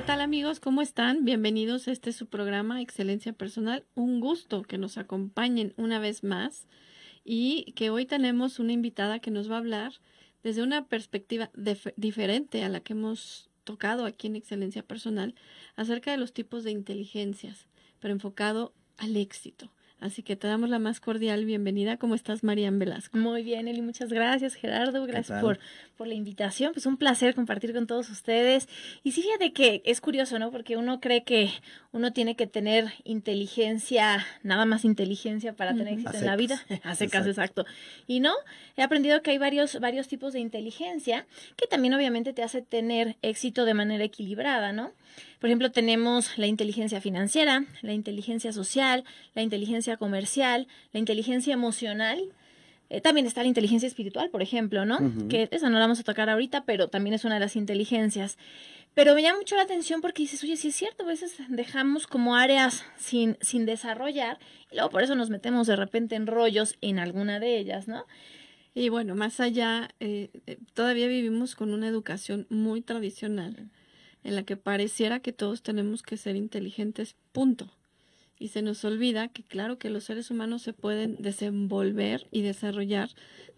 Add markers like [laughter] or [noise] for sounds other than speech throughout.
¿Qué tal amigos? ¿Cómo están? Bienvenidos a este su programa Excelencia Personal. Un gusto que nos acompañen una vez más y que hoy tenemos una invitada que nos va a hablar desde una perspectiva diferente a la que hemos tocado aquí en Excelencia Personal acerca de los tipos de inteligencias, pero enfocado al éxito. Así que te damos la más cordial bienvenida. ¿Cómo estás, Marian Velasco? Muy bien, Eli, muchas gracias, Gerardo. Gracias por, por la invitación. Pues un placer compartir con todos ustedes. Y sí, fíjate que es curioso, ¿no? Porque uno cree que uno tiene que tener inteligencia, nada más inteligencia para tener éxito en la vida. Hace caso, [laughs] exacto. Y no, he aprendido que hay varios, varios tipos de inteligencia que también obviamente te hace tener éxito de manera equilibrada, ¿no? Por ejemplo, tenemos la inteligencia financiera, la inteligencia social, la inteligencia comercial, la inteligencia emocional. Eh, también está la inteligencia espiritual, por ejemplo, ¿no? Que esa no la vamos a tocar ahorita, pero también es una de las inteligencias. Pero me llama mucho la atención porque dices, oye, si es cierto, a veces dejamos como áreas sin, sin desarrollar y luego por eso nos metemos de repente en rollos en alguna de ellas, ¿no? Y bueno, más allá, eh, eh, todavía vivimos con una educación muy tradicional en la que pareciera que todos tenemos que ser inteligentes, punto y se nos olvida que claro que los seres humanos se pueden desenvolver y desarrollar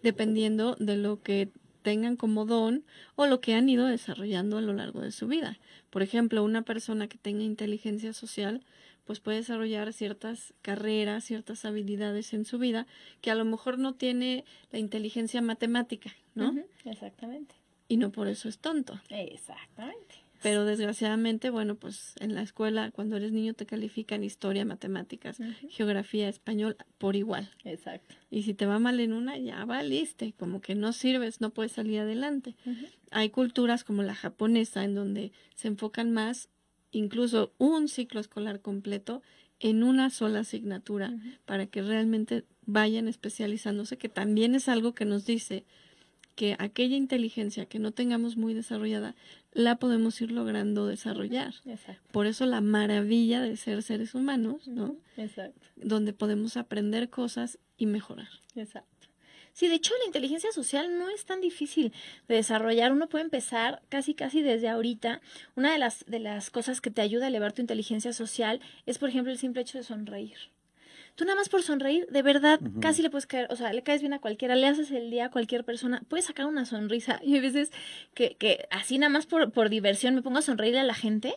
dependiendo de lo que tengan como don o lo que han ido desarrollando a lo largo de su vida. Por ejemplo, una persona que tenga inteligencia social pues puede desarrollar ciertas carreras, ciertas habilidades en su vida que a lo mejor no tiene la inteligencia matemática, ¿no? exactamente. Y no por eso es tonto. Exactamente pero desgraciadamente, bueno, pues en la escuela cuando eres niño te califican historia, matemáticas, geografía, español por igual. Exacto. Y si te va mal en una, ya valiste, como que no sirves, no puedes salir adelante. Hay culturas como la japonesa en donde se enfocan más incluso un ciclo escolar completo en una sola asignatura para que realmente vayan especializándose, que también es algo que nos dice que aquella inteligencia que no tengamos muy desarrollada, la podemos ir logrando desarrollar. Por eso la maravilla de ser seres humanos, ¿no? Exacto. Donde podemos aprender cosas y mejorar. Exacto. Sí, de hecho la inteligencia social no es tan difícil de desarrollar. Uno puede empezar casi casi desde ahorita. Una de las, de las cosas que te ayuda a elevar tu inteligencia social es, por ejemplo, el simple hecho de sonreír tú nada más por sonreír, de verdad, casi le puedes caer, o sea, le caes bien a cualquiera, le haces el día a cualquier persona, puedes sacar una sonrisa. Y a veces que, que así nada más por, por diversión me pongo a sonreírle a la gente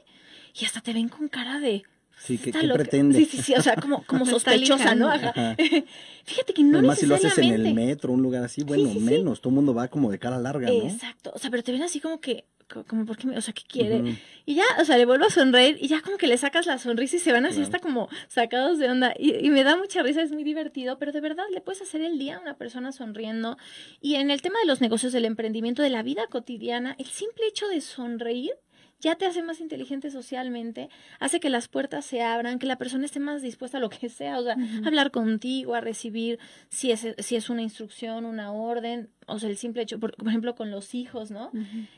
y hasta te ven con cara de... Sí, que, que pretende. Sí, sí, sí, o sea, como, como [laughs] sospechosa, ¿no? [laughs] Fíjate que no Además, si lo haces en el metro, un lugar así, bueno, menos, todo el mundo va como de cara larga, ¿no? Exacto, o sea, pero te ven así como que, como, ¿por qué me, o sea, qué quiere? Y ya, o sea, le vuelvo a sonreír y ya como que le sacas la sonrisa y se van así hasta como sacados de onda. Y, me da mucha risa, es muy divertido, pero de verdad le puedes hacer el día a una persona sonriendo. Y en el tema de los negocios, del emprendimiento, de la vida cotidiana, el simple hecho de sonreír ya te hace más inteligente socialmente, hace que las puertas se abran, que la persona esté más dispuesta a lo que sea, o sea, a hablar contigo, a recibir si es, si es una instrucción, una orden, o sea, el simple hecho, por, ejemplo, con los hijos, ¿no?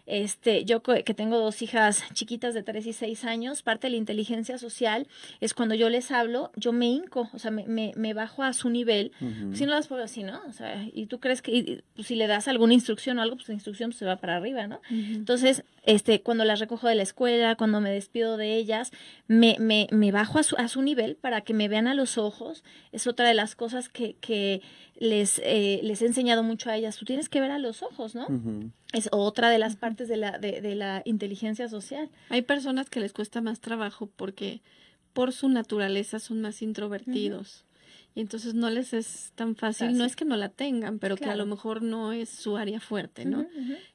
Este, yo que tengo dos hijas chiquitas de 3 y 6 años, parte de la inteligencia social es cuando yo les hablo, yo me hinco, o sea, me, me, bajo a su nivel, si no las puedo así, ¿no? O sea, y tú crees que pues, si le das alguna instrucción o algo, pues la instrucción pues, se va para arriba, ¿no? Entonces, este, cuando las recojo de la escuela, cuando me despido de ellas, me, me, me bajo a su, a su nivel para que me vean a los ojos, es otra de las cosas que, les, eh, les he enseñado mucho a ellas, tú que ver a los ojos, ¿no? Es otra de las partes de la, de, la inteligencia social. Hay personas que les cuesta más trabajo porque por su naturaleza son más introvertidos. y entonces no les es tan fácil, no es que no la tengan, pero que a lo mejor no es su área fuerte, ¿no?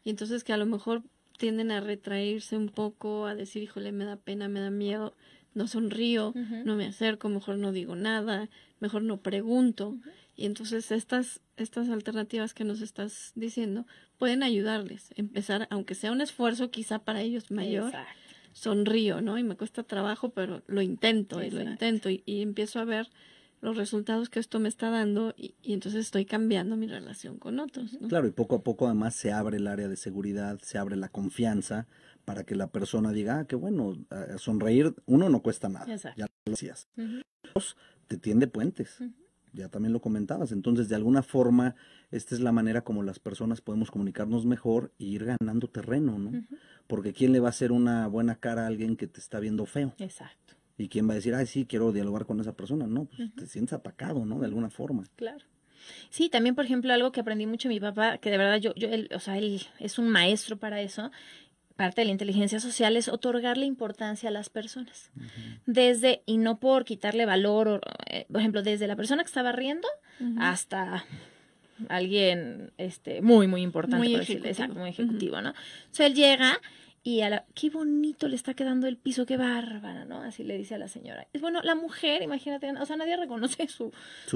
Y entonces que a lo mejor tienden a retraerse un poco, a decir, híjole, me da pena, me da miedo, no sonrío, no me acerco, mejor no digo nada, mejor no pregunto. Y entonces estas, estas alternativas que nos estás diciendo pueden ayudarles. Empezar, aunque sea un esfuerzo quizá para ellos mayor, sonrío, ¿no? Y me cuesta trabajo, pero lo intento y lo intento y, empiezo a ver los resultados que esto me está dando y, entonces estoy cambiando mi relación con otros. ¿no? Claro, y poco a poco además se abre el área de seguridad, se abre la confianza para que la persona diga, ah, qué bueno, sonreír, uno no cuesta nada. Ya lo decías. Dos, te tiende puentes ya también lo comentabas. Entonces, de alguna forma, esta es la manera como las personas podemos comunicarnos mejor e ir ganando terreno, ¿no? Porque ¿quién le va a hacer una buena cara a alguien que te está viendo feo? Exacto. ¿Y quién va a decir, ay, sí, quiero dialogar con esa persona? No, pues te sientes atacado, ¿no? De alguna forma. Claro. Sí, también, por ejemplo, algo que aprendí mucho de mi papá, que de verdad yo, yo él, o sea, él es un maestro para eso, parte de la inteligencia social es otorgarle importancia a las personas. Desde, y no por quitarle valor, eh, por ejemplo, desde la persona que estaba riendo hasta alguien este, muy, muy importante, muy por ejecutivo. Decirle, ejecutivo, ¿no? Entonces él llega y a qué bonito le está quedando el piso, qué bárbara, ¿no? Así le dice a la señora. Es bueno, la mujer, imagínate, o sea, nadie reconoce su,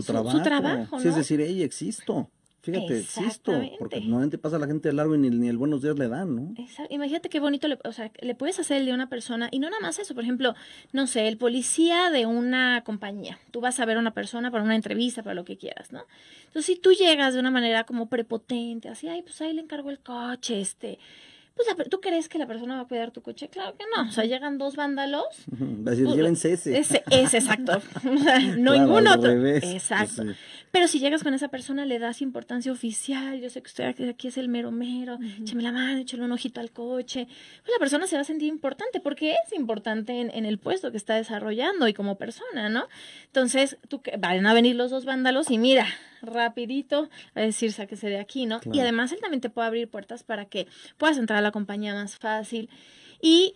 trabajo, es decir, ella existo fíjate, existo, porque normalmente pasa la gente de largo y ni, el buenos días le dan, ¿no? Exacto. Imagínate qué bonito, le, o sea, le puedes hacer el de una persona, y no nada más eso, por ejemplo, no sé, el policía de una compañía, tú vas a ver a una persona para una entrevista, para lo que quieras, ¿no? Entonces, si tú llegas de una manera como prepotente, así, ay, pues ahí le encargo el coche, este, pues tú crees que la persona va a cuidar tu coche, claro que no. O sea, llegan dos vándalos. [laughs] decir, decir, pues, llévense ese. ese. exacto. [laughs] [laughs] no claro, ningún otro. Exacto. Pero si llegas con esa persona, le das importancia oficial. Yo sé que usted aquí es el mero mero. Uh la mano, échale un ojito al coche. Pues la persona se va a sentir importante porque es importante en, el puesto que está desarrollando y como persona, ¿no? Entonces, tú, que van a venir los dos vándalos y mira, rapidito, a decir, sáquese de aquí, ¿no? Y además él también te puede abrir puertas para que puedas entrar a la la compañía más fácil. Y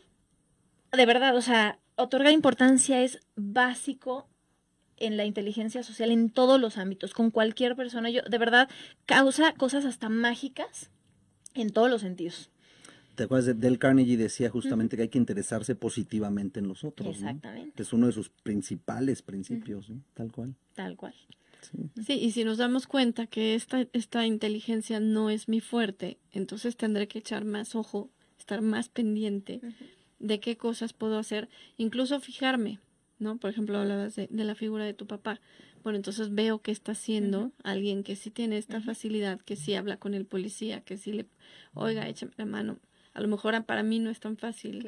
de verdad, o sea, otorga importancia es básico en la inteligencia social en todos los ámbitos, con cualquier persona. Yo, de verdad, causa cosas hasta mágicas en todos los sentidos. ¿Te acuerdas? De Del Carnegie decía justamente que hay que interesarse positivamente en los otros. Exactamente. es uno de sus principales principios, Tal cual. Tal cual. Sí, y si nos damos cuenta que esta, esta inteligencia no es mi fuerte, entonces tendré que echar más ojo, estar más pendiente de qué cosas puedo hacer, incluso fijarme, ¿no? Por ejemplo, hablabas de, la figura de tu papá. Bueno, entonces veo que está haciendo alguien que sí tiene esta facilidad, que sí habla con el policía, que sí le, oiga, échame la mano. A lo mejor para mí no es tan fácil.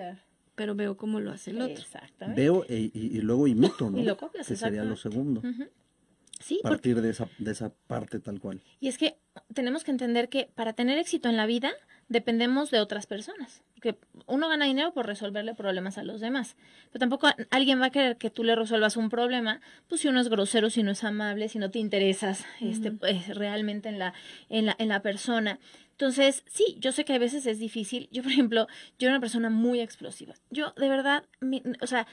pero veo cómo lo hace el otro. Exactamente. Veo eh, y, luego imito, [laughs] ¿no? y lo Que sería lo segundo. A partir de, esa, de esa parte tal cual. Y es que tenemos que entender que para tener éxito en la vida dependemos de otras personas. Que uno gana dinero por resolverle problemas a los demás. Pero tampoco alguien va a querer que tú le resuelvas un problema, pues si uno es grosero, si no es amable, si no te interesas este, pues, realmente en la, en, la, persona. Entonces, sí, yo sé que a veces es difícil. Yo, por ejemplo, yo era una persona muy explosiva. Yo, de verdad, o sea,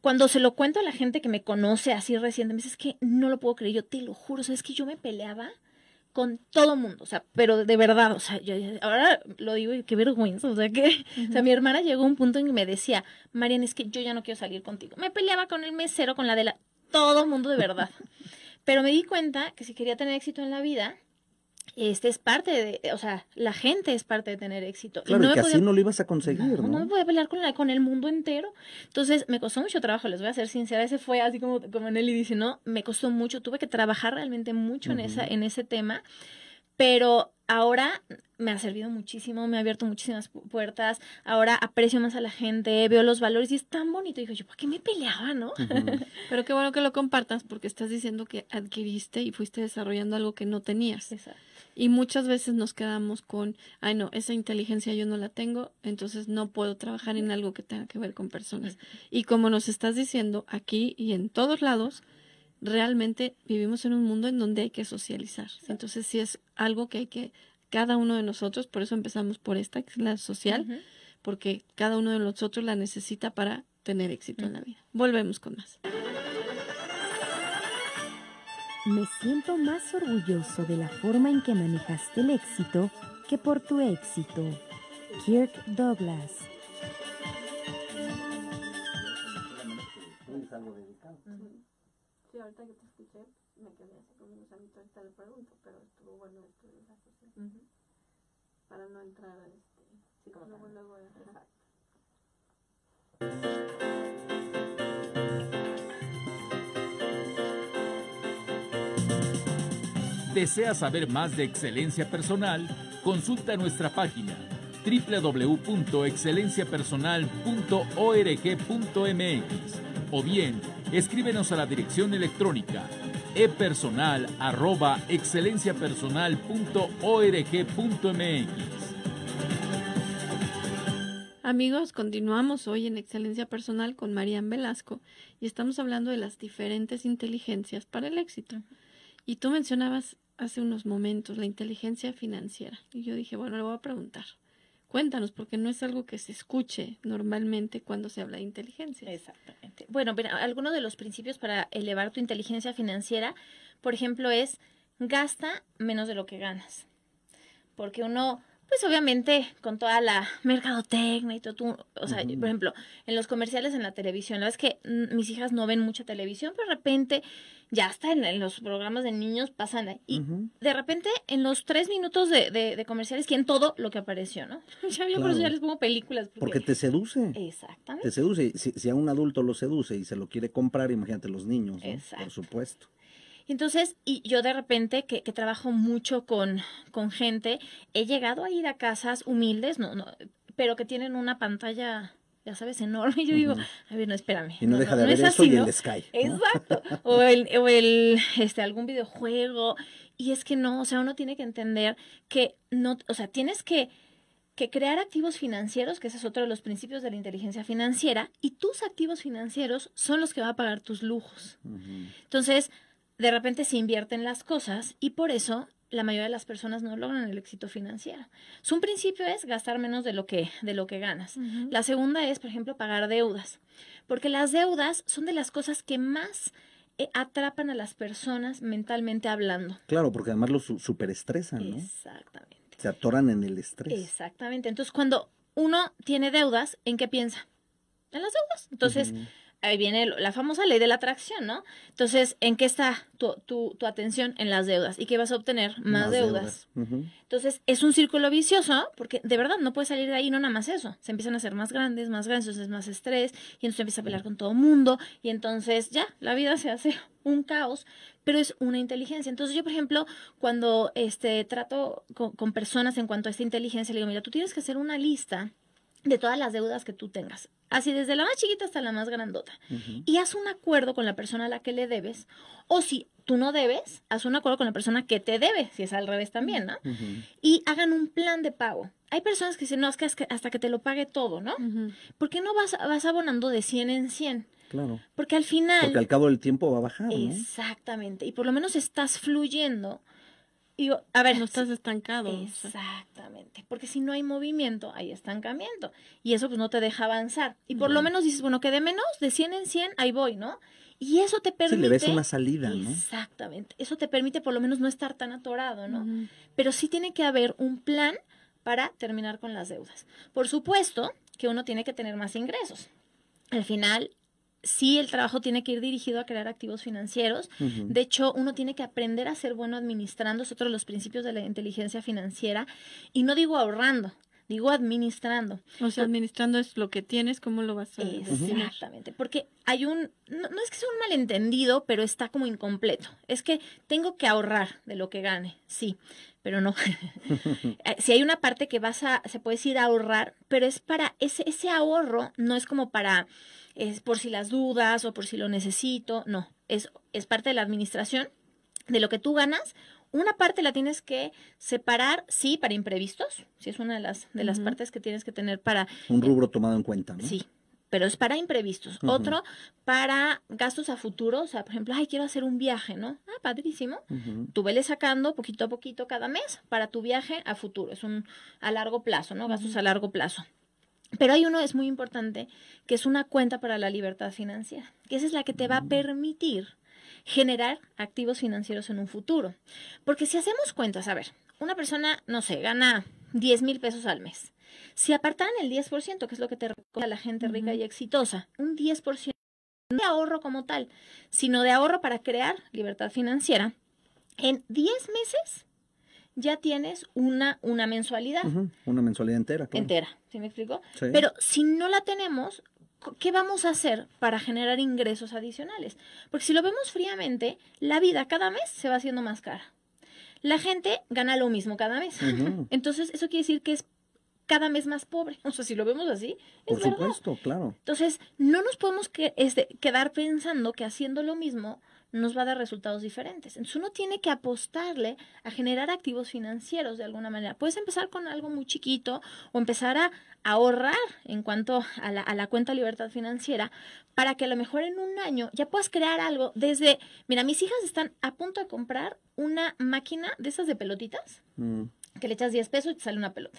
cuando se lo cuento a la gente que me conoce así reciente, me dice, es que no lo puedo creer, yo te lo juro, o sea, es que yo me peleaba con todo mundo, o sea, pero de verdad, o sea, yo ahora lo digo y qué vergüenza, o sea, que, o sea, mi hermana llegó a un punto en que me decía, Marian, es que yo ya no quiero salir contigo. Me peleaba con el mesero, con la de la, todo mundo de verdad. [laughs] pero me di cuenta que si quería tener éxito en la vida, este es parte de, o sea, la gente es parte de tener éxito. Claro, y, no que así no lo ibas a conseguir, ¿no? No, me voy pelear con, con el mundo entero. Entonces, me costó mucho trabajo, les voy a ser sincera, ese fue así como, como Nelly dice, no, me costó mucho, tuve que trabajar realmente mucho en, esa, en ese tema, pero ahora me ha servido muchísimo, me ha abierto muchísimas puertas, ahora aprecio más a la gente, veo los valores y es tan bonito. Dijo, yo, qué me peleaba, no? [laughs] Pero qué bueno que lo compartas porque estás diciendo que adquiriste y fuiste desarrollando algo que no tenías. Exacto. Y muchas veces nos quedamos con, ay no, esa inteligencia yo no la tengo, entonces no puedo trabajar en algo que tenga que ver con personas. Y como nos estás diciendo, aquí y en todos lados, realmente vivimos en un mundo en donde hay que socializar. Entonces si es algo que hay que, cada uno de nosotros, por eso empezamos por esta, que es la social, porque cada uno de nosotros la necesita para tener éxito en la vida. Volvemos con más. Me siento más orgulloso de la forma en que manejaste el éxito que por tu éxito. Kirk Douglas. ¿Tienes algo dedicado? Sí, ahorita que te escuché, me quedé así como un gusanitos, ahorita le pregunto, pero estuvo bueno esto de la Para no entrar a este. Sí, como luego, deseas saber más de excelencia personal, consulta nuestra página www.excelenciapersonal.org.mx o bien escríbenos a la dirección electrónica epersonal@excelenciapersonal.org.mx. Amigos, continuamos hoy en Excelencia Personal con Marian Velasco y estamos hablando de las diferentes inteligencias para el éxito. Y tú mencionabas hace unos momentos, la inteligencia financiera. Y yo dije, bueno, le voy a preguntar. Cuéntanos, porque no es algo que se escuche normalmente cuando se habla de inteligencia. Exactamente. Bueno, pero algunos de los principios para elevar tu inteligencia financiera, por ejemplo, es gasta menos de lo que ganas. Porque uno pues obviamente con toda la mercadotecnia y todo, tú, o sea, por ejemplo, en los comerciales en la televisión, la verdad es que mis hijas no ven mucha televisión, pero de repente ya está en, los programas de niños pasan y de repente en los tres minutos de, de, de comerciales quieren todo lo que apareció, ¿no? [laughs] ya, claro. por eso ya les pongo películas. Porque... te seduce. Exactamente. Te seduce. Si, a un adulto lo seduce y se lo quiere comprar, imagínate los niños, por supuesto. Entonces, y yo de repente, que, trabajo mucho con, gente, he llegado a ir a casas humildes, no, no, pero que tienen una pantalla ya sabes, enorme. Y [laughs] yo digo, a ver, no, espérame. Y no, deja de es y el Sky. Exacto. [laughs] O el, o el, este, algún videojuego. Y es que no, o sea, uno tiene que entender que no, o sea, tienes que, crear activos financieros, que ese es otro de los principios de la inteligencia financiera, y tus activos financieros son los que va a pagar tus lujos. Entonces, de repente se invierten las cosas y por eso la mayoría de las personas no logran el éxito financiero. su un principio es gastar menos de lo que, de lo que ganas. La segunda es, por ejemplo, pagar deudas, porque las deudas son de las cosas que más eh, atrapan a las personas mentalmente hablando. Claro, porque además los superestresan, ¿no? Exactamente. Se atoran en el estrés. Exactamente. Entonces, cuando uno tiene deudas, ¿en qué piensa? En las deudas. Entonces, ahí viene la famosa ley de la atracción, ¿no? Entonces, ¿en qué está tu, atención? En las deudas. ¿Y qué vas a obtener? Más, deudas. Entonces, es un círculo vicioso, porque de verdad no puedes salir de ahí, no nada más eso. Se empiezan a hacer más grandes, más grandes, entonces más estrés, y entonces empieza a pelear mm. con todo mundo, y entonces ya, la vida se hace [laughs] un caos, pero es una inteligencia. Entonces yo, por ejemplo, cuando este, trato con, con personas en cuanto a esta inteligencia, le digo, mira, tú tienes que hacer una lista de todas las deudas que tú tengas. Así desde la más chiquita hasta la más grandota. Y haz un acuerdo con la persona a la que le debes. O si tú no debes, haz un acuerdo con la persona que te debe, si es al revés también, ¿no? Y hagan un plan de pago. Hay personas que dicen, no, es que hasta que te lo pague todo, ¿no? porque no vas, vas abonando de 100 en 100? Claro. Porque al final... Porque al cabo del tiempo va a bajar. Exactamente. Y por lo menos estás fluyendo a ver, no estás estancado. Exactamente, porque si no hay movimiento, hay estancamiento. Y eso pues no te deja avanzar. Y por lo menos dices, bueno, que de menos, de 100 en 100, ahí voy, ¿no? Y eso te permite... Sí, le ves una salida, ¿no? Exactamente. Eso te permite por lo menos no estar tan atorado, ¿no? Pero sí tiene que haber un plan para terminar con las deudas. Por supuesto que uno tiene que tener más ingresos. Al final, sí el trabajo tiene que ir dirigido a crear activos financieros. De hecho, uno tiene que aprender a ser bueno administrando, es otro de los principios de la inteligencia financiera, y no digo ahorrando. Digo administrando. O sea, administrando es lo que tienes, ¿cómo lo vas a Exactamente, porque hay un, no, es que sea un malentendido, pero está como incompleto. Es que tengo que ahorrar de lo que gane, sí, pero no. [laughs] Eh, si hay una parte que vas a, se puede decir ahorrar, pero es para, ese, ese ahorro no es como para es por si las dudas o por si lo necesito, no, es, es parte de la administración, de lo que tú ganas. Una parte la tienes que separar, sí, para imprevistos, sí es una de las, de las partes que tienes que tener para... Un rubro tomado en cuenta, ¿no? Sí, pero es para imprevistos. Otro para gastos a futuro, o sea, por ejemplo, ay, quiero hacer un viaje, ¿no? Ah, padrísimo. Tú vele sacando poquito a poquito cada mes para tu viaje a futuro, es un a largo plazo, ¿no? Gastos a largo plazo. Pero hay uno es muy importante, que es una cuenta para la libertad financiera, que esa es la que te va a mm. permitir generar activos financieros en un futuro. Porque si hacemos cuentas, a ver, una persona, no sé, gana 10 mil pesos al mes. Si apartan el 10%, que es lo que te a la gente rica y exitosa, un 10% no de ahorro como tal, sino de ahorro para crear libertad financiera, en 10 meses ya tienes una, una mensualidad. Una mensualidad entera. Entera, ¿sí me explico? Pero si no la tenemos, ¿qué vamos a hacer para generar ingresos adicionales? Porque si lo vemos fríamente, la vida cada mes se va haciendo más cara. La gente gana lo mismo cada mes. [laughs] Entonces, eso quiere decir que es cada mes más pobre. [laughs] O sea, si lo vemos así, es Por supuesto, claro. Entonces, no nos podemos este, quedar pensando que haciendo lo mismo nos va a dar resultados diferentes. Entonces uno tiene que apostarle a generar activos financieros de alguna manera. Puedes empezar con algo muy chiquito o empezar a ahorrar en cuanto a la, cuenta libertad financiera para que a lo mejor en un año ya puedas crear algo desde, mira, mis hijas están a punto de comprar una máquina de esas de pelotitas. Mm que le echas 10 pesos y te sale una pelota.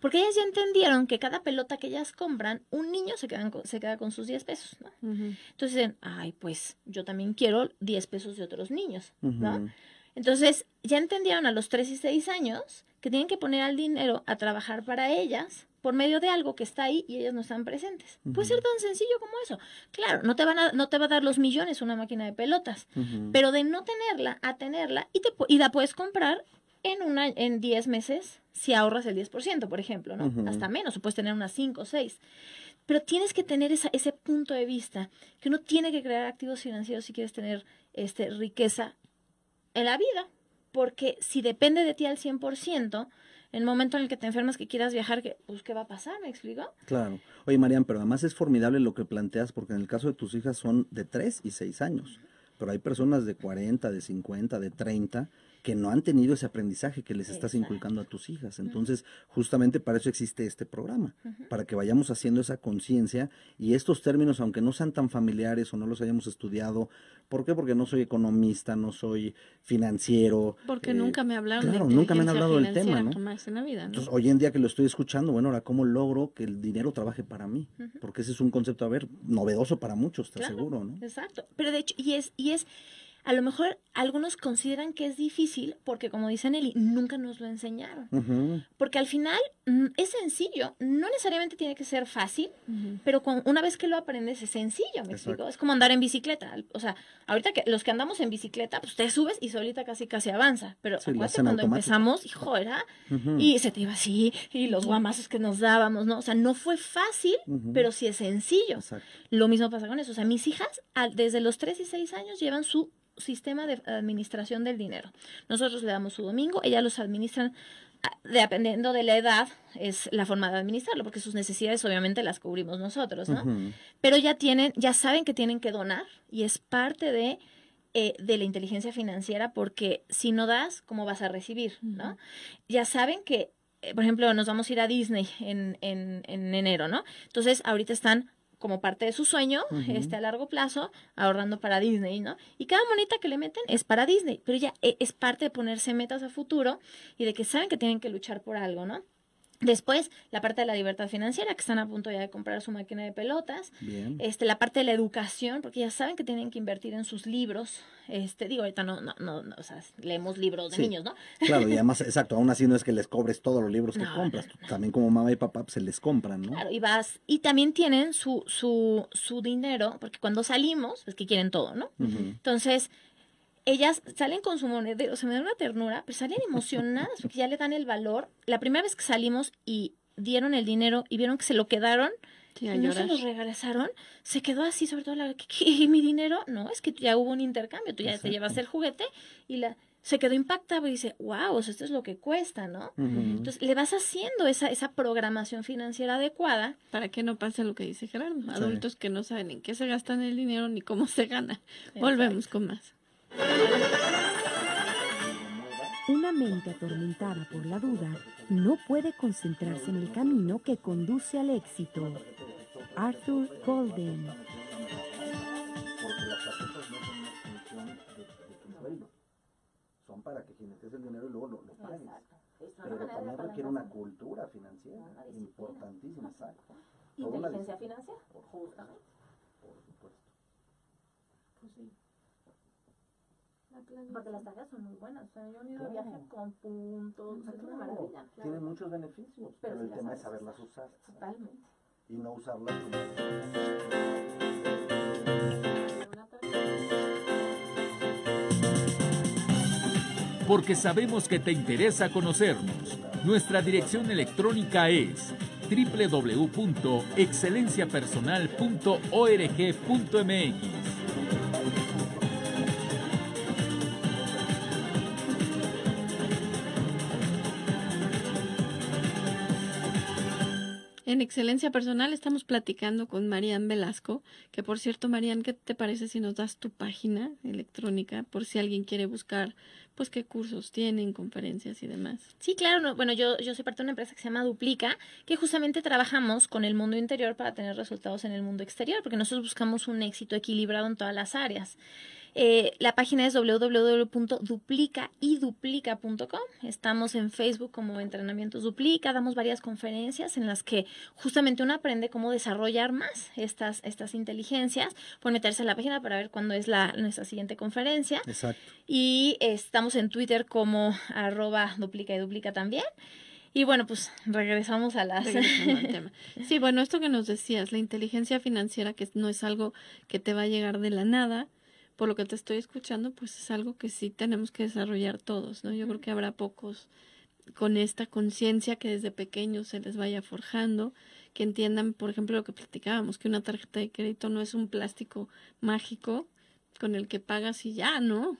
Porque ellas ya entendieron que cada pelota que ellas compran, un niño se, quedan con, se queda con sus 10 pesos, ¿no? Entonces dicen, ay, pues yo también quiero 10 pesos de otros niños, Entonces ya entendieron a los 3 y 6 años que tienen que poner al dinero a trabajar para ellas por medio de algo que está ahí y ellas no están presentes. Puede ser tan sencillo como eso. Claro, no te, van a, no te va a dar los millones una máquina de pelotas, pero de no tenerla a tenerla y, te, y la puedes comprar en, una, en 10 meses si ahorras el 10%, por ejemplo, ¿no? Hasta menos, o puedes tener unas 5 o 6. Pero tienes que tener ese punto de vista, que uno tiene que crear activos financieros si quieres tener este, riqueza en la vida, porque si depende de ti al 100%, en el momento en el que te enfermas, que quieras viajar, pues, ¿qué va a pasar? ¿Me explico? Claro. Oye, Marian, pero además es formidable lo que planteas, porque en el caso de tus hijas son de 3 y 6 años, pero hay personas de 40, de 50, de 30 que no han tenido ese aprendizaje que les estás inculcando a tus hijas. Entonces, justamente para eso existe este programa, para que vayamos haciendo esa conciencia y estos términos, aunque no sean tan familiares o no los hayamos estudiado, ¿por qué? Porque no soy economista, no soy financiero. Porque eh, nunca me hablaron. de nunca me han hablado del tema, ¿no? hoy en día que lo estoy escuchando, bueno, ahora cómo logro que el dinero trabaje para mí, porque ese es un concepto a ver novedoso para muchos, te aseguro, ¿no? Exacto. Pero de hecho, y es y es a lo mejor algunos consideran que es difícil porque, como dice Nelly, nunca nos lo enseñaron. Porque al final mm, es sencillo, no necesariamente tiene que ser fácil, pero con, una vez que lo aprendes es sencillo, ¿me explico? Es como andar en bicicleta. O sea, ahorita que los que andamos en bicicleta, pues te subes y solita casi casi avanza. Pero acuérdate cuando empezamos, hijo, era, y se te iba así, y los guamazos que nos dábamos, ¿no? O sea, no fue fácil, pero sí es sencillo. Lo mismo pasa con eso. O sea, mis hijas, desde los 3 y 6 años, llevan su sistema de administración del dinero. Nosotros le damos su domingo, ellas los administran ah, dependiendo de la edad, es la forma de administrarlo, porque sus necesidades obviamente las cubrimos nosotros, ¿no? Pero ya tienen, ya saben que tienen que donar y es parte de, eh, de la inteligencia financiera, porque si no das, ¿cómo vas a recibir? ¿no? Ya saben que, eh, por ejemplo, nos vamos a ir a Disney en, en enero, ¿no? Entonces, ahorita están como parte de su sueño, este a largo plazo, ahorrando para Disney, ¿no? Y cada moneta que le meten es para Disney, pero ya e, es parte de ponerse metas a futuro y de que saben que tienen que luchar por algo, ¿no? Después, la parte de la libertad financiera, que están a punto ya de comprar su máquina de pelotas. Este, la parte de la educación, porque ya saben que tienen que invertir en sus libros. Este, digo, ahorita no, no, o sea, leemos libros de niños, ¿no? Claro, y además, [laughs] exacto, aún así no es que les cobres todos los libros que compras. también como mamá y papá pues, se les compran, ¿no? Claro, y vas, y también tienen su, su, su dinero, porque cuando salimos, es pues, que quieren todo, ¿no? Entonces, ellas salen con su monedero, o se me da una ternura, pero salen [laughs] emocionadas porque ya le dan el valor. La primera vez que salimos y dieron el dinero y vieron que se lo quedaron y no se los regresaron, se quedó así, sobre todo la ¿y mi dinero? No, es que ya hubo un intercambio, tú ya te llevas el juguete y la se quedó impactado y dice, wow, esto es lo que cuesta, ¿no? Entonces, le vas haciendo esa, esa programación financiera adecuada. Para que no pase lo que dice Gerardo, adultos que no saben en qué se gastan el dinero ni cómo se gana. Volvemos con más. Una mente atormentada por la duda no puede concentrarse en el camino que conduce al éxito. Arthur Golden. Son para que jinetes el dinero y luego lo, lo pagues. Pero también requiere una cultura financiera importantísima, exacto. Inteligencia financiera, justamente. Porque las tareas son muy buenas. O sea, yo he ido de viaje con puntos. O Tiene muchos beneficios, pero, el tema es saberlas usar. Totalmente. Y no usarlas como... Porque sabemos que te interesa conocernos. Nuestra dirección electrónica es www.excelenciapersonal.org.mx. En Excelencia Personal estamos platicando con Marian Velasco, que por cierto, Marian, ¿qué te parece si nos das tu página electrónica por si alguien quiere buscar pues qué cursos tienen, conferencias y demás? Sí, claro, no, bueno, yo, yo soy parte de una empresa que se llama Duplica, que justamente trabajamos con el mundo interior para tener resultados en el mundo exterior, porque nosotros buscamos un éxito equilibrado en todas las áreas. Eh, la página es y www.duplicaiduplica.com. Estamos en Facebook como Entrenamientos Duplica. Damos varias conferencias en las que justamente uno aprende cómo desarrollar más estas, estas inteligencias. Pueden meterse en la página para ver cuándo es la, nuestra siguiente conferencia. Exacto. Y estamos en Twitter como arroba duplica y duplica también. Y bueno, pues regresamos a las... tema. [laughs] Sí, bueno, esto que nos decías, la inteligencia financiera, que no es algo que te va a llegar de la nada, por lo que te estoy escuchando, pues es algo que sí tenemos que desarrollar todos, ¿no? Yo creo que habrá pocos con esta conciencia que desde pequeños se les vaya forjando, que entiendan, por ejemplo, lo que platicábamos, que una tarjeta de crédito no es un plástico mágico con el que pagas y ya, ¿no?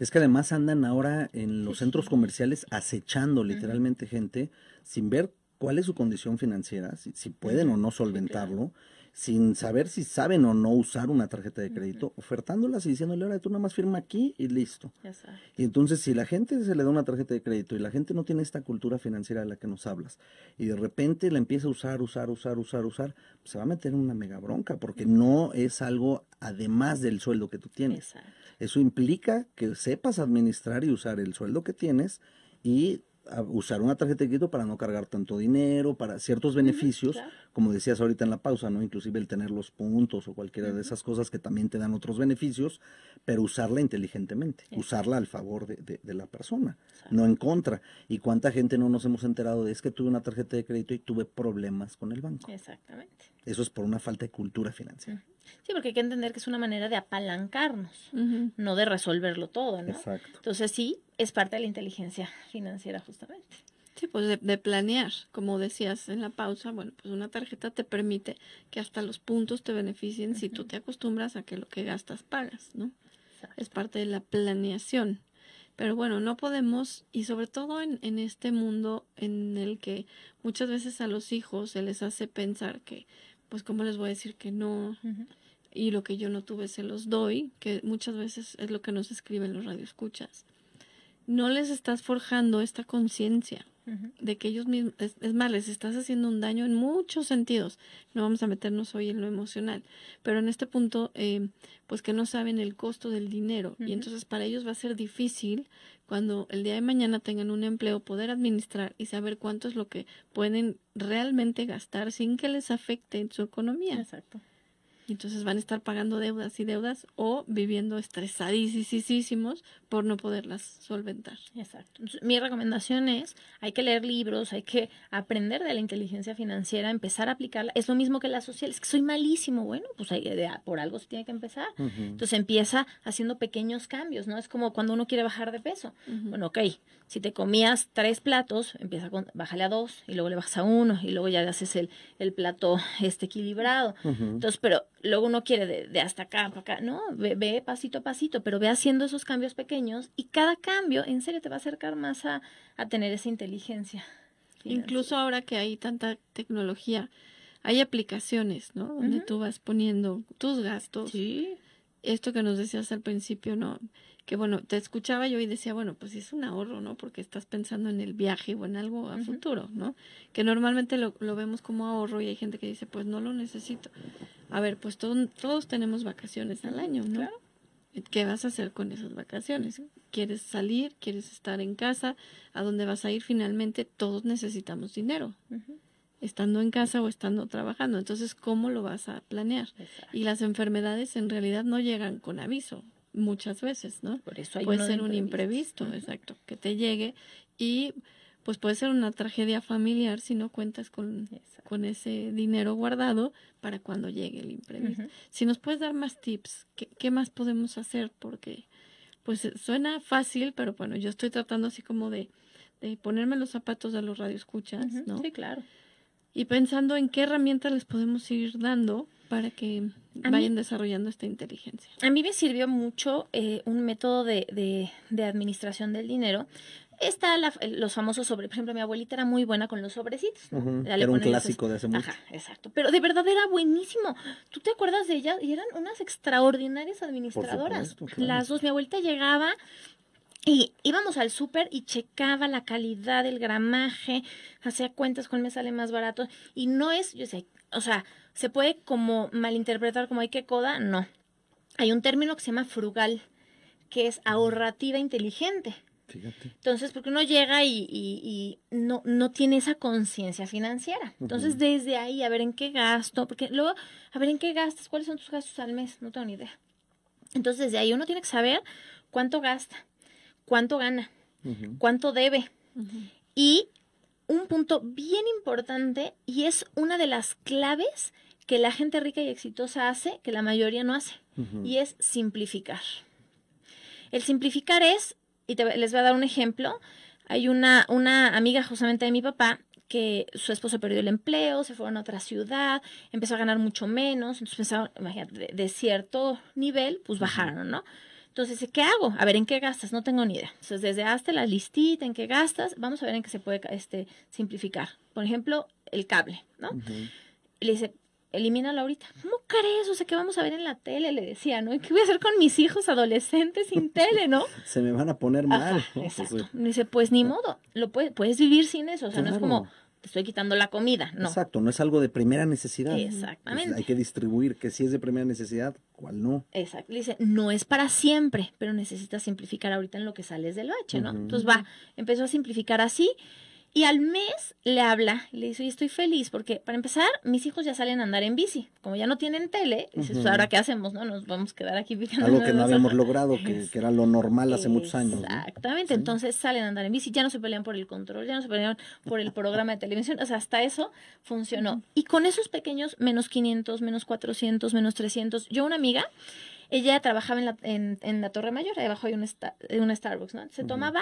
Es que además andan ahora en los centros comerciales acechando literalmente gente sin ver cuál es su condición financiera, si, pueden o no solventarlo sin saber si saben o no usar una tarjeta de crédito, ofertándolas y diciéndole, ahora tú nada más firma aquí y listo. Y entonces si la gente se le da una tarjeta de crédito y la gente no tiene esta cultura financiera de la que nos hablas, y de repente la empieza a usar, usar, usar, usar, usar, pues, se va a meter en una mega bronca, porque no es algo además del sueldo que tú tienes. Exacto. Eso implica que sepas administrar y usar el sueldo que tienes y ah, usar una tarjeta de crédito para no cargar tanto dinero, para ciertos beneficios, como decías ahorita en la pausa, ¿no? Inclusive el tener los puntos o cualquiera de esas cosas que también te dan otros beneficios, pero usarla inteligentemente, usarla al favor de, de, la persona, no en contra. ¿Y cuánta gente no nos hemos enterado de es que tuve una tarjeta de crédito y tuve problemas con el banco? Exactamente. Eso es por una falta de cultura financiera. Sí. porque hay que entender que es una manera de apalancarnos, no de resolverlo todo, ¿no? Exacto. Entonces sí, es parte de la inteligencia financiera justamente. Sí, pues de, planear, como decías en la pausa, bueno, pues una tarjeta te permite que hasta los puntos te beneficien si tú te acostumbras a que lo que gastas pagas, ¿no? Es parte de la planeación. Pero bueno, no podemos, y sobre todo en, este mundo en el que muchas veces a los hijos se les hace pensar que, pues, ¿cómo les voy a decir que no? Y lo que yo no tuve se los doy, que muchas veces es lo que nos escriben los radioescuchas. No les estás forjando esta conciencia de que ellos mismos, es, más, les estás haciendo un daño en muchos sentidos. No vamos a meternos hoy en lo emocional, pero en este punto, eh, pues que no saben el costo del dinero y entonces para ellos va a ser difícil cuando el día de mañana tengan un empleo poder administrar y saber cuánto es lo que pueden realmente gastar sin que les afecte su economía. Exacto. Entonces van a estar pagando deudas y deudas o viviendo estresadísimos por no poderlas solventar. Exacto. Mi recomendación es, hay que leer libros, hay que aprender de la inteligencia financiera, empezar a aplicarla. Es lo mismo que las sociales. que soy malísimo, bueno, pues hay, por algo se tiene que empezar. Entonces empieza haciendo pequeños cambios, ¿no? Es como cuando uno quiere bajar de peso. Bueno, ok, si te comías tres platos, empieza con, bájale a dos y luego le bajas a uno y luego ya le haces el, el plato este equilibrado. Entonces, pero luego uno quiere de, de hasta acá, acá, ¿no? Ve, pasito a pasito, pero ve haciendo esos cambios pequeños y cada cambio en serio te va a acercar más a, a tener esa inteligencia. Incluso ahora que hay tanta tecnología, hay aplicaciones, ¿no? Donde tú vas poniendo tus gastos. Sí. Esto que nos decías al principio, ¿no? que bueno, te escuchaba yo y decía, bueno, pues es un ahorro, ¿no? Porque estás pensando en el viaje o en algo a futuro, ¿no? Que normalmente lo, vemos como ahorro y hay gente que dice, pues no lo necesito. A ver, pues todos tenemos vacaciones al año, ¿no? ¿Qué vas a hacer con esas vacaciones? ¿Quieres salir? ¿Quieres estar en casa? ¿A dónde vas a ir finalmente? Todos necesitamos dinero, estando en casa o estando trabajando. Entonces, ¿cómo lo vas a planear? Y las enfermedades en realidad no llegan con aviso muchas veces, ¿no? Por eso puede ser un imprevisto, exacto, que te llegue y pues puede ser una tragedia familiar si no cuentas con, con ese dinero guardado para cuando llegue el imprevisto. Si nos puedes dar más tips, ¿qué, más podemos hacer? Porque pues eh, suena fácil, pero bueno, yo estoy tratando así como de, ponerme los zapatos de los radioescuchas, escuchas, ¿no? Sí, claro y pensando en qué herramientas les podemos ir dando para que vayan desarrollando esta inteligencia. A mí me sirvió mucho eh, un método de, de, administración del dinero. Está los famosos sobre, por ejemplo, mi abuelita era muy buena con los sobrecitos. Era un clásico de hace mucho. Ajá, exacto. Pero de verdad era buenísimo. ¿Tú te acuerdas de ella? Y eran unas extraordinarias administradoras. Las dos, mi abuelita llegaba y íbamos al súper y checaba la calidad, el gramaje, hacía cuentas cuál me sale más barato. Y no es, yo sé, o sea, se puede como malinterpretar como hay que coda, no. Hay un término que se llama frugal, que es mm. ahorrativa inteligente. Entonces, porque uno llega y, no, no tiene esa conciencia financiera. Entonces, desde ahí, a ver en qué gasto, porque luego, a ver en qué gastas, cuáles son tus gastos al mes, no tengo ni idea. Entonces, desde ahí uno tiene que saber cuánto gasta cuánto gana, cuánto debe. Y un punto bien importante, y es una de las claves que la gente rica y exitosa hace, que la mayoría no hace, y es simplificar. El simplificar es, y les voy a dar un ejemplo, hay una, una amiga justamente de mi papá que su esposo perdió el empleo, se fueron a otra ciudad, empezó a ganar mucho menos, entonces pensaron, imagínate, de cierto nivel, pues bajaron, ¿no? Entonces, ¿qué hago? A ver, ¿en qué gastas? No tengo ni idea. Entonces, desde hazte la listita, ¿en qué gastas? Vamos a ver en qué se puede este, simplificar. Por ejemplo, el cable, ¿no? Le dice, elimínalo ahorita. ¿Cómo crees? O sea, ¿qué vamos a ver en la tele, le decía, ¿no? qué voy a hacer con mis hijos adolescentes sin tele, no? [laughs] se me van a poner mal. Pues, exacto. dice, pues ni ah. modo, lo puedes, puedes vivir sin eso. O sea, no es como te estoy quitando la comida, no. Exacto, no es algo de primera necesidad. Pues, Exactamente. hay que distribuir que si es de primera necesidad, cuál no. Exacto, dice, no es para siempre, pero necesitas simplificar ahorita en lo que sales del bache, ¿no? Entonces va, empezó a simplificar así y al mes le habla, le dice, oye, estoy feliz porque, para empezar, mis hijos ya salen a andar en bici. Como ya no tienen tele, dice ahora qué hacemos, ¿no? Nos vamos a quedar aquí picando. Algo que no habíamos logrado, [laughs] que, era lo normal hace muchos años. Exactamente, entonces salen a andar en bici, ya no se pelean por el control, ya no se pelean por el programa de televisión, o sea, hasta eso funcionó. Y con esos pequeños, menos 500, menos 400, menos 300, yo una amiga... Ella trabajaba en la, Torre Mayor, debajo abajo hay una, Starbucks, ¿no? Se tomaba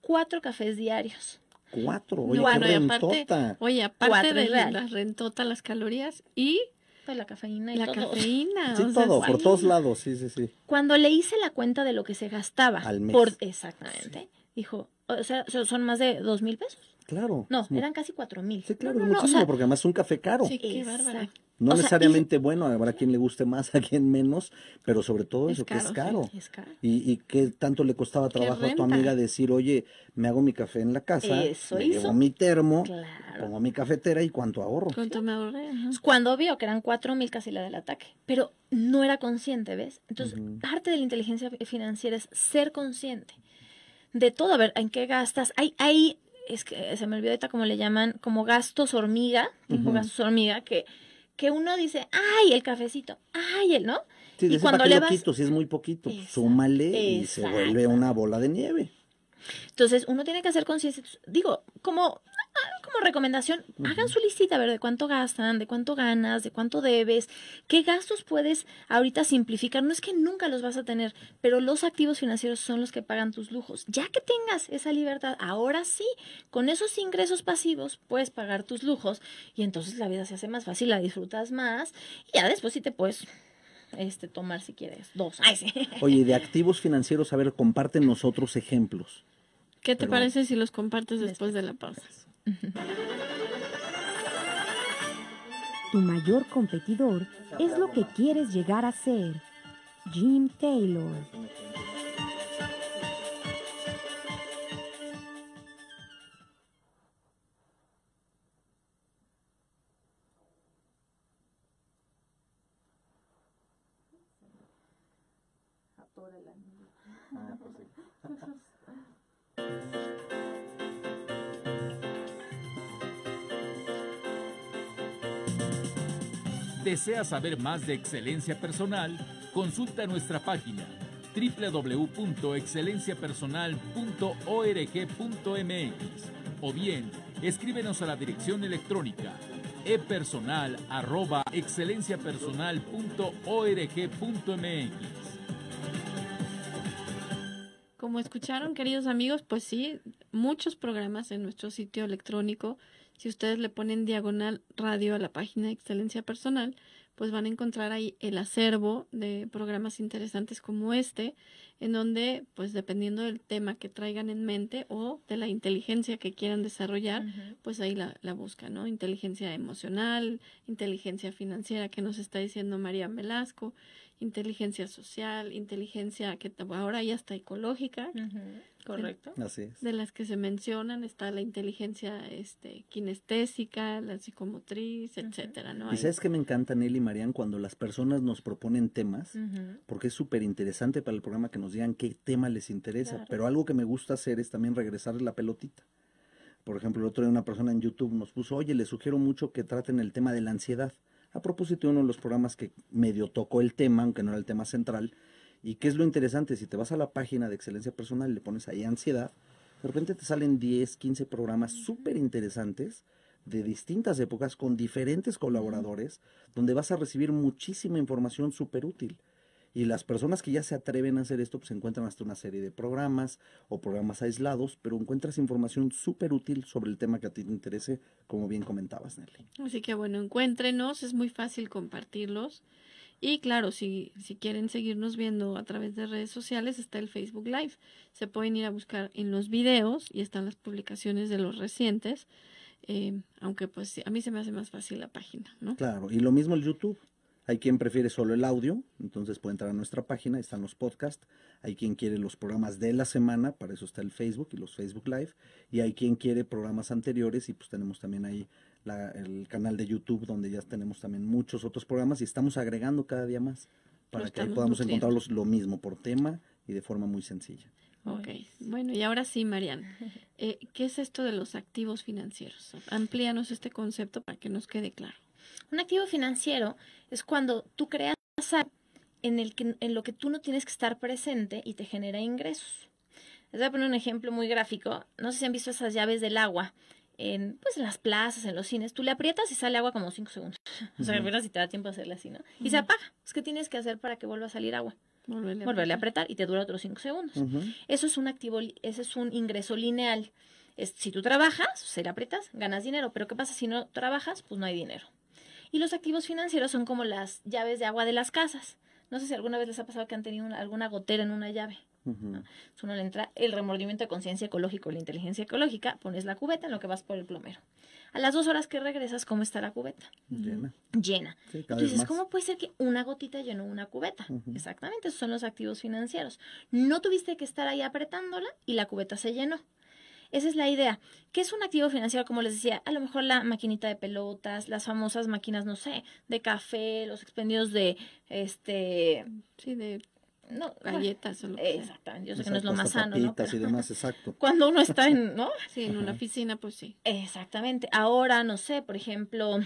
cuatro cafés diarios cuatro. Oye, ah, rentota. Aparte, oye, aparte de la rentota, las calorías y pues la cafeína y la cafeína. Sí, todo, por todos lados, sí, sí, sí. Cuando le hice la cuenta de lo que se gastaba. Al mes. Por, exactamente. Dijo, o sea, son más de dos mil pesos. Claro. No, eran casi cuatro mil. Sí, claro, es muchísimo, porque además es un café caro. Sí, qué bárbara. No necesariamente bueno, habrá quien le guste más, [laughs] a quien menos, pero sobre todo eso, que es caro. es caro. Y, qué tanto le costaba trabajo a tu amiga decir, oye, me hago mi café en la casa, me llevo mi termo, claro. pongo mi cafetera y cuánto ahorro. ¿Cuánto me ahorré? Cuando vio que eran cuatro mil casi la del ataque, pero no era consciente, ¿ves? Entonces, parte de la inteligencia financiera es ser consciente de todo, a ver, en qué gastas. Hay, hay es que eh, se me olvidó ahorita cómo le llaman, como gastos hormiga, tipo gastos hormiga, que, que uno dice, ay, el cafecito, ay, el, ¿no? y cuando le vas... Poquito, si es muy poquito, súmale y se vuelve una bola de nieve. Entonces, uno tiene que hacer conciencia, digo, como como recomendación, hagan su listita, a ver, de cuánto gastan, de cuánto ganas, de cuánto debes, qué gastos puedes ahorita simplificar. No es que nunca los vas a tener, pero los activos financieros son los que pagan tus lujos. Ya que tengas esa libertad, ahora sí, con esos ingresos pasivos puedes pagar tus lujos y entonces la vida se hace más fácil, la disfrutas más y ya después sí te puedes este, tomar si quieres dos. [laughs] Oye, de activos financieros, a ver, comparten nosotros ejemplos. ¿Qué te parece si los compartes después de la pausa? Tu mayor competidor es lo que quieres llegar a ser. Jim Taylor. desea saber más de excelencia personal, consulta nuestra página www.excelenciapersonal.org.mx o bien escríbenos a la dirección electrónica epersonal@excelenciapersonal.org.mx. Como escucharon, queridos amigos, pues sí, muchos programas en nuestro sitio electrónico si ustedes le ponen diagonal radio a la página de excelencia personal, pues van a encontrar ahí el acervo de programas interesantes como este, en donde, pues dependiendo del tema que traigan en mente o de la inteligencia que quieran desarrollar, pues ahí la, la buscan, ¿no? Inteligencia emocional, inteligencia financiera que nos está diciendo María Velasco, inteligencia social, inteligencia que ahora ya está ecológica. Correcto. De las que se mencionan está la inteligencia este, kinestésica, la psicomotriz, etc. etcétera, Y sabes que me encanta, Nelly y Marian, cuando las personas nos proponen temas, porque es súper interesante para el programa que nos digan qué tema les interesa. Pero algo que me gusta hacer es también regresar la pelotita. Por ejemplo, el otro día una persona en YouTube nos puso, oye, les sugiero mucho que traten el tema de la ansiedad. A propósito de uno de los programas que medio tocó el tema, aunque no era el tema central, ¿Y qué es lo interesante? Si te vas a la página de excelencia personal y le pones ahí ansiedad, de repente te salen 10, 15 programas súper interesantes de distintas épocas con diferentes colaboradores, donde vas a recibir muchísima información súper útil. Y las personas que ya se atreven a hacer esto, pues encuentran hasta una serie de programas o programas aislados, pero encuentras información súper útil sobre el tema que a ti te interese, como bien comentabas, Nelly. Así que bueno, encuéntrenos, es muy fácil compartirlos. Y claro, si, si quieren seguirnos viendo a través de redes sociales, está el Facebook Live. Se pueden ir a buscar en los videos y están las publicaciones de los recientes. Eh, aunque pues a mí se me hace más fácil la página, ¿no? Claro, y lo mismo el YouTube. Hay quien prefiere solo el audio, entonces puede entrar a nuestra página, están los podcasts. Hay quien quiere los programas de la semana, para eso está el Facebook y los Facebook Live. Y hay quien quiere programas anteriores y pues tenemos también ahí el canal de YouTube donde ya tenemos también muchos otros programas y estamos agregando cada día más para pues que podamos encontrarlos lo mismo por tema y de forma muy sencilla. Ok, bueno, y ahora sí, Mariana, eh, ¿qué es esto de los activos financieros? Amplíanos este concepto para que nos quede claro. Un activo financiero es cuando tú creas algo en, el que, en lo que tú no tienes que estar presente y te genera ingresos. Les voy a poner un ejemplo muy gráfico. No sé si han visto esas llaves del agua en pues en las plazas, en los cines, tú le aprietas y sale agua como 5 segundos. [laughs] o sea, apenas si te da tiempo de hacerle así, ¿no? Y se apaga. ¿Qué tienes que hacer para que vuelva a salir agua. Volverle, a, apretar. y te dura otros 5 segundos. Eso es un activo, ese es un ingreso lineal. si tú trabajas, se le aprietas, ganas dinero, pero ¿qué pasa si no trabajas? Pues no hay dinero. Y los activos financieros son como las llaves de agua de las casas. No sé si alguna vez les ha pasado que han tenido alguna gotera en una llave. Uh uno le entra el remordimiento de conciencia ecológica la inteligencia ecológica, pones la cubeta en lo que vas por el plomero. A las dos horas que regresas, ¿cómo está la cubeta? Llena. Llena. Entonces, ¿cómo puede ser que una gotita llenó una cubeta? Exactamente, esos son los activos financieros. No tuviste que estar ahí apretándola y la cubeta se llenó. Esa es la idea. ¿Qué es un activo financiero? Como les decía, a lo mejor la maquinita de pelotas, las famosas máquinas, no sé, de café, los expendios de este. Sí, de no, ah, galletas yo sé que no es lo más sano, ¿no? y demás, exacto. [laughs] Cuando uno está en, ¿no? Sí, en una oficina, pues sí. Exactamente. Ahora, no sé, por ejemplo,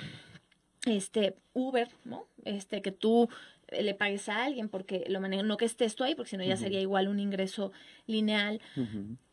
este Uber, ¿no? Este que tú eh, le pagues a alguien porque lo manejan, no que estés tú ahí, porque si no ya sería igual un ingreso lineal.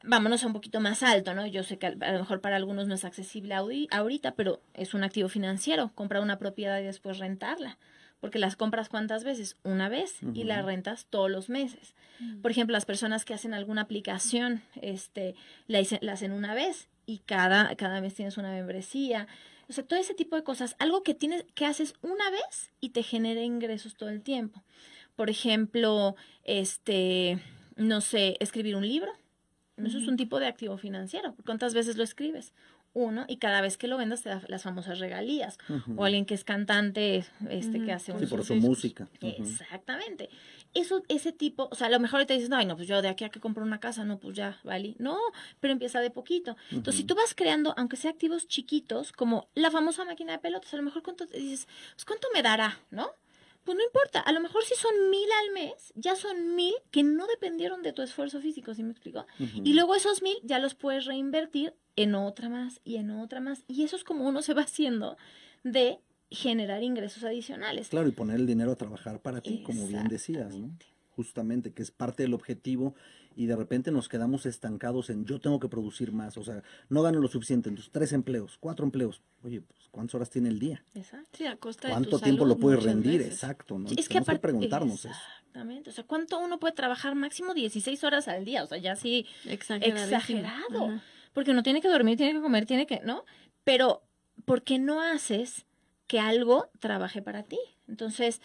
Vámonos a un poquito más alto, ¿no? Yo sé que a lo mejor para algunos no es accesible ahorita, pero es un activo financiero, comprar una propiedad y después rentarla porque las compras cuántas veces? Una vez y las rentas todos los meses. Mm. Por ejemplo, las personas que hacen alguna aplicación, este, la, hacen una vez y cada, cada mes tienes una membresía. O sea, todo ese tipo de cosas, algo que tienes, que haces una vez y te genera ingresos todo el tiempo. Por ejemplo, este, no sé, escribir un libro. Eso es un tipo de activo financiero. ¿Cuántas veces lo escribes? uno y cada vez que lo vendas te da las famosas regalías. O alguien que es cantante, este que hace un... Sí, por su música. Exactamente. Eso, ese tipo, o sea, a lo mejor te dices, no, no, pues yo de aquí a que compro una casa, no, pues ya, vale. No, pero empieza de poquito. Entonces, si tú vas creando, aunque sea activos chiquitos, como la famosa máquina de pelotas, a lo mejor cuánto te dices, pues cuánto me dará, ¿no? pues no importa, a lo mejor si son mil al mes, ya son mil que no dependieron de tu esfuerzo físico, ¿sí me explico? Y luego esos mil ya los puedes reinvertir en otra más y en otra más. Y eso es como uno se va haciendo de generar ingresos adicionales. Claro, y poner el dinero a trabajar para ti, como bien decías, ¿no? Justamente, que es parte del objetivo y de repente nos quedamos estancados en yo tengo que producir más, o sea, no gano lo suficiente, entonces tres empleos, cuatro empleos, oye, pues ¿cuántas horas tiene el día? Exacto, sí, a costa ¿Cuánto de tiempo lo puedes rendir? Exacto, ¿no? es Tenemos que, preguntarnos exactamente. o sea, ¿cuánto uno puede trabajar máximo 16 horas al día? O sea, ya sí, exagerado, porque uno tiene que dormir, tiene que comer, tiene que, ¿no? Pero, ¿por qué no haces que algo trabaje para ti? Entonces,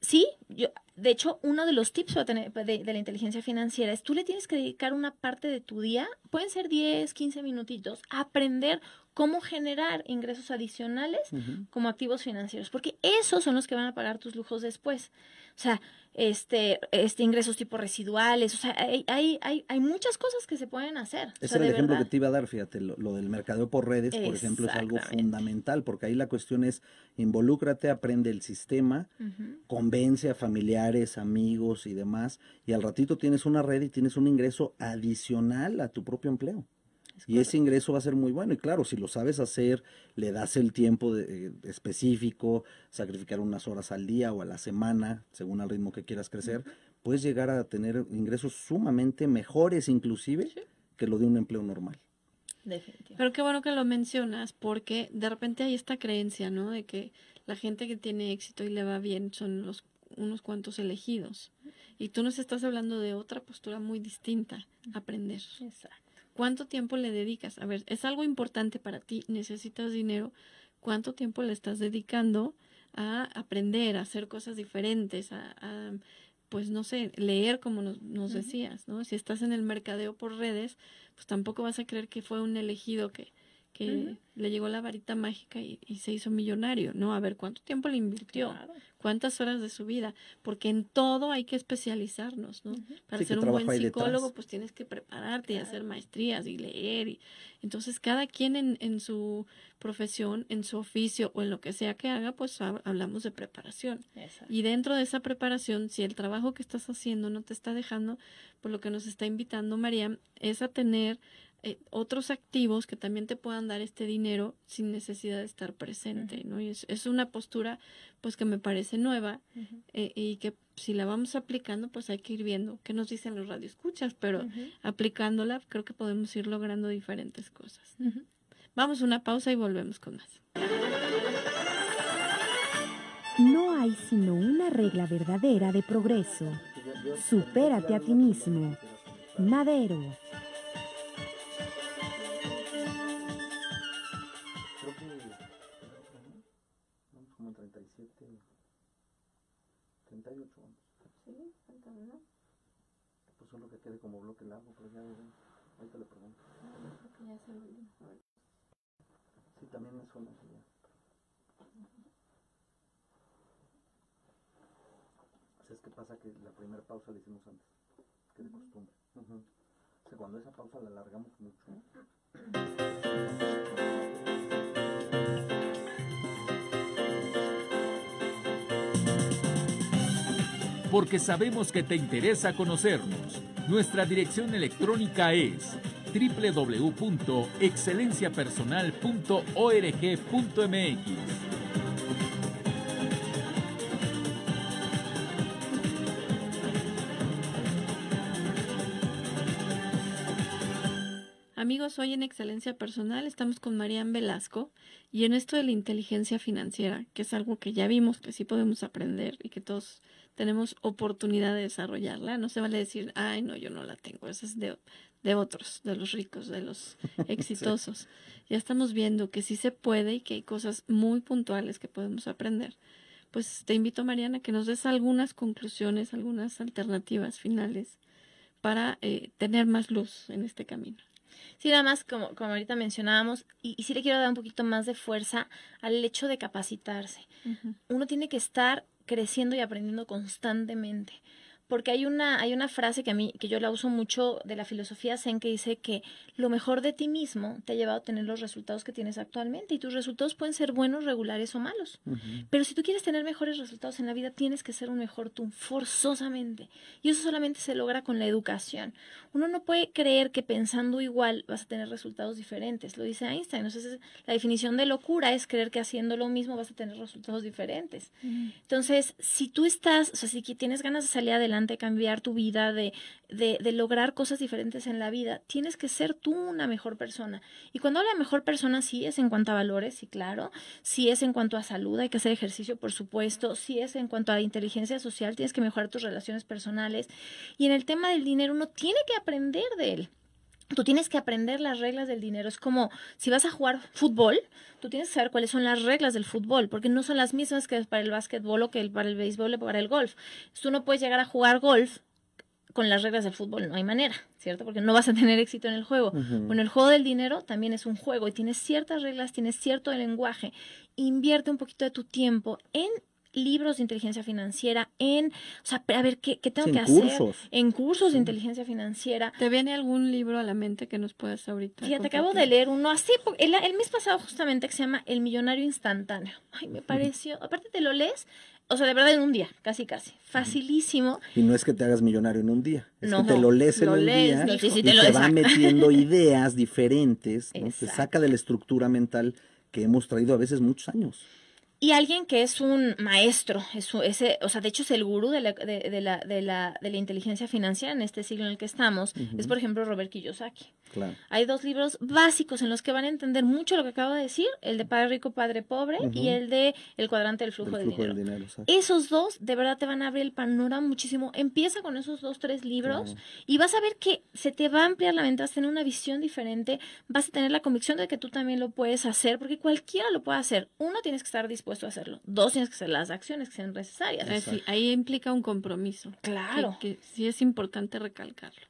sí, yo, de hecho, uno de los tips de, la inteligencia financiera es tú le tienes que dedicar una parte de tu día, pueden ser 10, 15 minutitos, a aprender cómo generar ingresos adicionales como activos financieros, porque esos son los que van a pagar tus lujos después. O sea, este, este ingresos tipo residuales, o sea, hay, hay, hay, muchas cosas que se pueden hacer. Ese es el ejemplo que te iba a dar, fíjate, lo, del mercadeo por redes, por ejemplo, es algo fundamental, porque ahí la cuestión es involúcrate, aprende el sistema, convence a familiares, amigos y demás, y al ratito tienes una red y tienes un ingreso adicional a tu propio empleo y ese ingreso va a ser muy bueno. Y claro, si lo sabes hacer, le das el tiempo eh, específico, sacrificar unas horas al día o a la semana, según el ritmo que quieras crecer, puedes llegar a tener ingresos sumamente mejores inclusive que lo de un empleo normal. Pero qué bueno que lo mencionas porque de repente hay esta creencia, ¿no? De que la gente que tiene éxito y le va bien son los unos cuantos elegidos. Y tú nos estás hablando de otra postura muy distinta, aprender. Exacto. ¿Cuánto tiempo le dedicas? A ver, es algo importante para ti, necesitas dinero. ¿Cuánto tiempo le estás dedicando a aprender, a hacer cosas diferentes, a, a pues no sé, leer como nos, nos decías, ¿no? Si estás en el mercadeo por redes, pues tampoco vas a creer que fue un elegido que, que le llegó la varita mágica y, se hizo millonario, ¿no? A ver, ¿cuánto tiempo le invirtió? ¿Cuántas horas de su vida? Porque en todo hay que especializarnos, ¿no? Para ser un buen psicólogo, pues tienes que prepararte y hacer maestrías y leer. Y... Entonces, cada quien en, su profesión, en su oficio o en lo que sea que haga, pues hablamos de preparación. Y dentro de esa preparación, si el trabajo que estás haciendo no te está dejando, pues lo que nos está invitando María es a tener eh, otros activos que también te puedan dar este dinero sin necesidad de estar presente, es, una postura, pues, que me parece nueva eh, y que si la vamos aplicando, pues hay que ir viendo qué nos dicen los radioescuchas, pero aplicándola creo que podemos ir logrando diferentes cosas. Vamos a una pausa y volvemos con más. No hay sino una regla verdadera de progreso. Supérate a ti mismo. Madero. 37, 38 años. Sí, falta verdad Pues solo que quede como bloque largo, pero ya veré. Ahorita le pregunto. Ah, ya Sí, también me suena Si o sea, es que pasa que la primera pausa la hicimos antes, que de costumbre. O sea, cuando esa pausa la alargamos mucho. [clears throat] porque sabemos que te interesa conocernos. Nuestra dirección electrónica es www.excelenciapersonal.org.mx. Amigos, hoy en Excelencia Personal estamos con Marian Velasco y en esto de la inteligencia financiera, que es algo que ya vimos que sí podemos aprender y que todos tenemos oportunidad de desarrollarla. No se vale decir, ay, no, yo no la tengo, esa es de, otros, de los ricos, de los [laughs] exitosos. Ya estamos viendo que sí se puede y que hay cosas muy puntuales que podemos aprender. Pues te invito, Mariana, que nos des algunas conclusiones, algunas alternativas finales para eh, tener más luz en este camino. Sí, nada más como, como ahorita mencionábamos, y, sí le quiero dar un poquito más de fuerza al hecho de capacitarse. Uno tiene que estar creciendo y aprendiendo constantemente porque hay una, hay una frase que, a mí, que yo la uso mucho de la filosofía Zen que dice que lo mejor de ti mismo te ha llevado a tener los resultados que tienes actualmente y tus resultados pueden ser buenos, regulares o malos. Pero si tú quieres tener mejores resultados en la vida, tienes que ser un mejor tú, forzosamente. Y eso solamente se logra con la educación. Uno no puede creer que pensando igual vas a tener resultados diferentes, lo dice Einstein. Entonces, la definición de locura es creer que haciendo lo mismo vas a tener resultados diferentes. Entonces, si tú estás, o sea, si tienes ganas de salir adelante, cambiar tu vida, de, lograr cosas diferentes en la vida, tienes que ser tú una mejor persona. Y cuando la mejor persona sí es en cuanto a valores, sí, claro, sí es en cuanto a salud, hay que hacer ejercicio, por supuesto, sí es en cuanto a inteligencia social, tienes que mejorar tus relaciones personales. Y en el tema del dinero, uno tiene que aprender de él tú tienes que aprender las reglas del dinero. Es como si vas a jugar fútbol, tú tienes que saber cuáles son las reglas del fútbol, porque no son las mismas que para el básquetbol o que para el béisbol o para el golf. Tú no puedes llegar a jugar golf con las reglas del fútbol, no hay manera, ¿cierto? Porque no vas a [laughs] tener éxito en el juego. Bueno, el juego del dinero también es un juego y tienes ciertas reglas, tienes cierto lenguaje. Invierte un poquito de tu tiempo en libros de inteligencia financiera, en, o sea, a ver, ¿qué, tengo que hacer? En cursos de inteligencia financiera. ¿Te viene algún libro a la mente que nos puedas ahorita? Sí, te acabo de leer uno así, el, el mes pasado justamente, que se llama El Millonario Instantáneo. Ay, me pareció, aparte te lo lees o sea, de verdad en un día, casi casi. Facilísimo. Y no es que te hagas millonario en un día, es no, que te lo lees en un día te, te va ah. metiendo ideas diferentes, se te saca de la estructura mental que hemos traído a veces muchos años y alguien que es un maestro, es ese, o sea, de hecho es el gurú de la, de, la, de, la, inteligencia financiera en este siglo en el que estamos, es por ejemplo Robert Kiyosaki. Claro. Hay dos libros básicos en los que van a entender mucho lo que acabo de decir, el de Padre Rico, Padre Pobre y el de El cuadrante del flujo, de dinero. esos dos de verdad te van a abrir el panorama muchísimo. Empieza con esos dos, tres libros y vas a ver que se te va a ampliar la mente, vas a tener una visión diferente, vas a tener la convicción de que tú también lo puedes hacer, porque cualquiera lo puede hacer. Uno, tienes que estar dispuesto hacerlo. Dos, tienes que hacer las acciones que sean necesarias. ahí implica un compromiso. Claro. Que, sí es importante recalcarlo.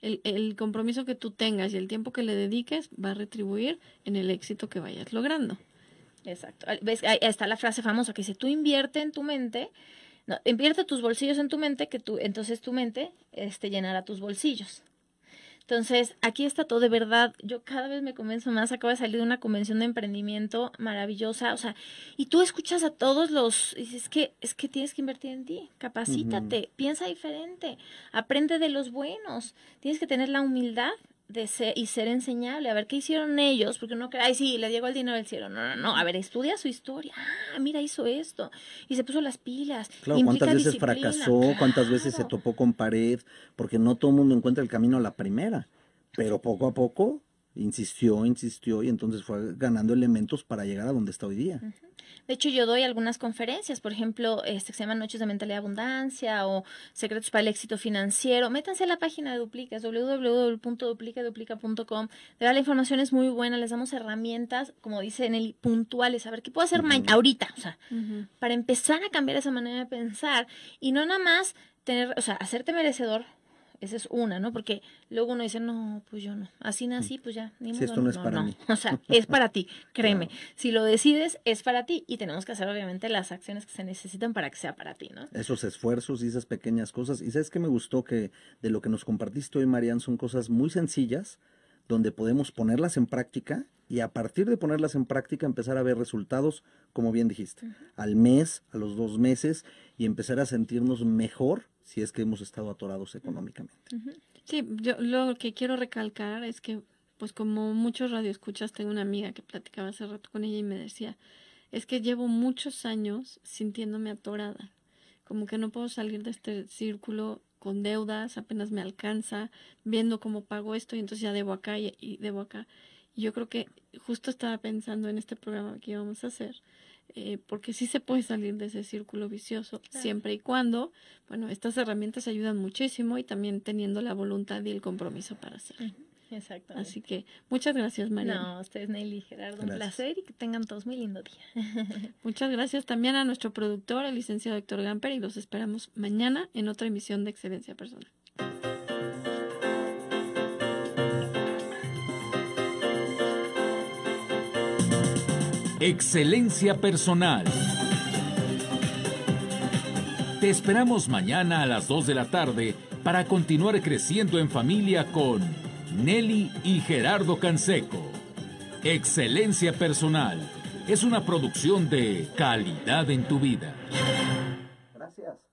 El, compromiso que tú tengas y el tiempo que le dediques va a retribuir en el éxito que vayas logrando. Exacto. Ahí está la frase famosa que dice, tú invierte en tu mente, invierte tus bolsillos en tu mente, que tú, entonces tu mente este, llenará tus bolsillos. Entonces, aquí está todo de verdad. Yo cada vez me convenzo más. acaba de salir de una convención de emprendimiento maravillosa. O sea, y tú escuchas a todos los. Y es que, es que tienes que invertir en ti. Capacítate. Piensa diferente. Aprende de los buenos. Tienes que tener la humildad y ser enseñable, a ver qué hicieron ellos, porque uno no ay, sí, le llegó el dinero del cielo. No, no, no, a ver, estudia su historia. Ah, mira, hizo esto y se puso las pilas. Claro, cuántas veces fracasó, cuántas veces se topó con pared, porque no todo el mundo encuentra el camino a la primera, pero poco a poco insistió, insistió y entonces fue ganando elementos para llegar a donde está hoy día. De hecho, yo doy algunas conferencias, por ejemplo, este, que se llaman Noches de Mentalidad y Abundancia o Secretos para el Éxito Financiero. Métanse a la página de Duplicas, www.duplicaduplica.com. De verdad, la información es muy buena, les damos herramientas, como dice en el puntuales, a ver, ¿qué puedo hacer ahorita? O sea, para empezar a cambiar esa manera de pensar y no nada más tener, o sea, hacerte merecedor esa es una, ¿no? Porque luego uno dice, no, pues yo no. Así nací, pues ya. Ni si esto no, es para mí. [laughs] O sea, es para ti, [laughs] créeme. Si lo decides, es para ti. Y tenemos que hacer, obviamente, las acciones que se necesitan para que sea para ti, ¿no? Esos esfuerzos y esas pequeñas cosas. Y sabes que me gustó que de lo que nos compartiste hoy, Marian, son cosas muy sencillas, donde podemos ponerlas en práctica y a partir de ponerlas en práctica empezar a ver resultados, como bien dijiste, al mes, a los dos meses y empezar a sentirnos mejor si es que hemos estado atorados económicamente. Sí, yo lo que quiero recalcar es que, pues como muchos radioescuchas, tengo una amiga que platicaba hace rato con ella y me decía, es que llevo muchos años sintiéndome atorada, como que no puedo salir de este círculo con deudas, apenas me alcanza, viendo cómo pago esto y entonces ya debo acá y, debo acá. Y yo creo que justo estaba pensando en este programa que íbamos a hacer, eh, porque sí se puede salir de ese círculo vicioso, siempre y cuando, bueno, estas herramientas ayudan muchísimo y también teniendo la voluntad y el compromiso para hacerlo. Exacto. Así que muchas gracias, María. No, ustedes, Nelly Gerardo, un placer y que tengan todos muy lindo día. [laughs] muchas gracias también a nuestro productor, el licenciado Héctor Gamper, y los esperamos mañana en otra emisión de Excelencia Personal. Excelencia Personal. Te esperamos mañana a las 2 de la tarde para continuar creciendo en familia con Nelly y Gerardo Canseco. Excelencia Personal es una producción de calidad en tu vida. Gracias.